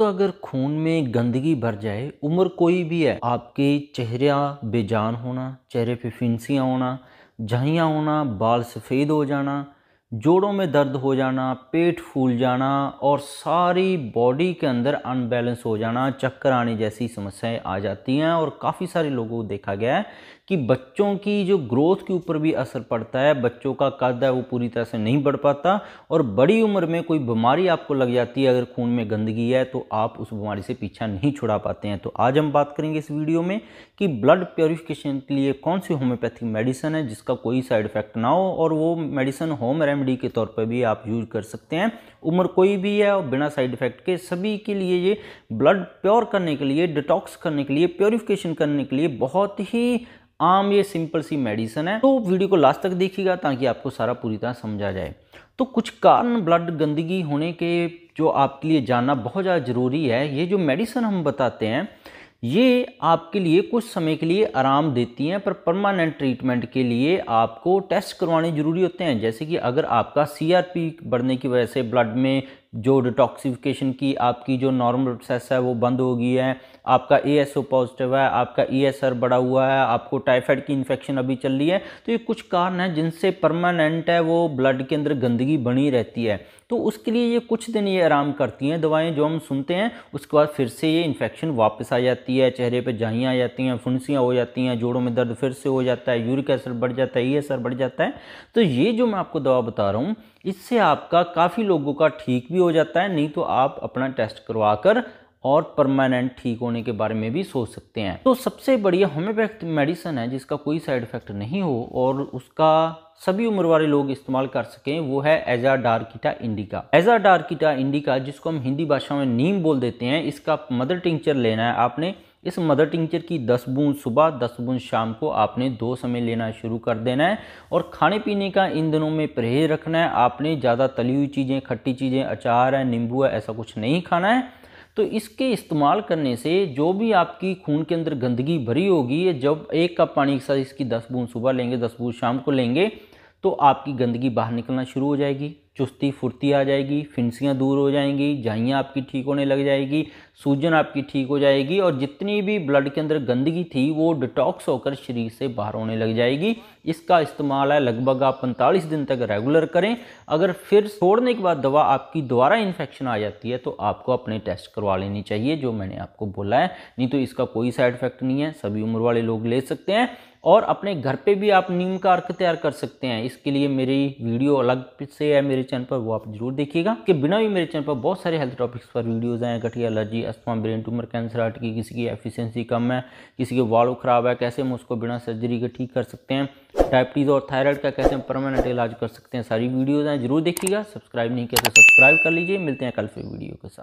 दोस्तों अगर खून में गंदगी भर जाए उम्र कोई भी है आपके चेहरा बेजान होना चेहरे पे फिंसियाँ होना झाइयाँ होना बाल सफ़ेद हो जाना जोड़ों में दर्द हो जाना पेट फूल जाना और सारी बॉडी के अंदर अनबैलेंस हो जाना चक्कर आने जैसी समस्याएं आ जाती हैं और काफ़ी सारे लोगों को देखा गया है कि बच्चों की जो ग्रोथ के ऊपर भी असर पड़ता है बच्चों का कद है वो पूरी तरह से नहीं बढ़ पाता और बड़ी उम्र में कोई बीमारी आपको लग जाती है अगर खून में गंदगी है तो आप उस बीमारी से पीछा नहीं छुड़ा पाते हैं तो आज हम बात करेंगे इस वीडियो में कि ब्लड प्योरिफिकेशन के लिए कौन सी होम्योपैथिक मेडिसिन है जिसका कोई साइड इफेक्ट ना हो और वो मेडिसिन होम रेम रेमेडी के तौर पर भी आप यूज कर सकते हैं उम्र कोई भी है और बिना साइड इफेक्ट के सभी के लिए ये ब्लड प्योर करने के लिए डिटॉक्स करने के लिए प्योरिफिकेशन करने के लिए बहुत ही आम ये सिंपल सी मेडिसिन है तो वीडियो को लास्ट तक देखिएगा ताकि आपको सारा पूरी तरह समझा जाए तो कुछ कारण ब्लड गंदगी होने के जो आपके लिए जानना बहुत ज़्यादा ज़रूरी है ये जो मेडिसिन हम बताते हैं ये आपके लिए कुछ समय के लिए आराम देती हैं पर परमानेंट ट्रीटमेंट के लिए आपको टेस्ट करवाने ज़रूरी होते हैं जैसे कि अगर आपका सीआरपी बढ़ने की वजह से ब्लड में जो डिटॉक्सिफिकेशन की आपकी जो नॉर्मल प्रोसेस है वो बंद हो गई है आपका ए एस ओ पॉजिटिव है आपका ई एस आर बढ़ा हुआ है आपको टाइफाइड की इन्फेक्शन अभी चल रही है तो ये कुछ कारण हैं जिनसे परमानेंट है वो ब्लड के अंदर गंदगी बनी रहती है तो उसके लिए ये कुछ दिन ये आराम करती हैं दवाएं जो हम सुनते हैं उसके बाद फिर से ये इन्फेक्शन वापस आ जाती है चेहरे पे जाइयाँ आ जाती हैं फुंसियाँ हो जाती हैं जोड़ों में दर्द फिर से हो जाता है यूरिक एसिड बढ़ जाता है ई e असर बढ़ जाता है तो ये जो मैं आपको दवा बता रहा हूँ इससे आपका काफ़ी लोगों का ठीक भी हो जाता है नहीं तो आप अपना टेस्ट करवा कर और परमानेंट ठीक होने के बारे में भी सोच सकते हैं तो सबसे बढ़िया होम्योपैथ मेडिसन है जिसका कोई साइड इफेक्ट नहीं हो और उसका सभी उम्र वाले लोग इस्तेमाल कर सकें वो है एजा डार्किटा इंडिका एजा डार्किटा इंडिका जिसको हम हिंदी भाषा में नीम बोल देते हैं इसका मदर टिंचर लेना है आपने इस मदर टिंचर की 10 बूंद सुबह 10 बूंद शाम को आपने दो समय लेना शुरू कर देना है और खाने पीने का इन दिनों में परहेज रखना है आपने ज़्यादा तली हुई चीज़ें खट्टी चीज़ें अचार है नींबू है ऐसा कुछ नहीं खाना है तो इसके इस्तेमाल करने से जो भी आपकी खून के अंदर गंदगी भरी होगी जब एक कप पानी के साथ इसकी दस बूंद सुबह लेंगे दस बूंद शाम को लेंगे तो आपकी गंदगी बाहर निकलना शुरू हो जाएगी चुस्ती फुर्ती आ जाएगी फिंसियाँ दूर हो जाएंगी झाइयाँ आपकी ठीक होने लग जाएगी सूजन आपकी ठीक हो जाएगी और जितनी भी ब्लड के अंदर गंदगी थी वो डिटॉक्स होकर शरीर से बाहर होने लग जाएगी इसका इस्तेमाल है लगभग आप पैंतालीस दिन तक रेगुलर करें अगर फिर छोड़ने के बाद दवा आपकी दोबारा इन्फेक्शन आ जाती है तो आपको अपने टेस्ट करवा लेनी चाहिए जो मैंने आपको बोला है नहीं तो इसका कोई साइड इफेक्ट नहीं है सभी उम्र वाले लोग ले सकते हैं और अपने घर पे भी आप नीम का अर्क तैयार कर सकते हैं इसके लिए मेरी वीडियो अलग से है मेरे चैनल पर वो आप जरूर देखिएगा कि बिना भी मेरे चैनल पर बहुत सारे हेल्थ टॉपिक्स पर वीडियोज़ हैं गठिया allergy asthma brain tumour cancer आर्ट की किसी की एफिशिएंसी कम है किसी के वालों खराब है कैसे हम उसको बिना सर्जरी के ठीक कर सकते हैं डायबिटीज़ और थायराइड का कैसे हम परमानेंट इलाज कर सकते हैं सारी वीडियोज़ हैं जरूर देखिएगा सब्सक्राइब नहीं किया तो सब्सक्राइब कर लीजिए मिलते हैं कल फिर वीडियो के साथ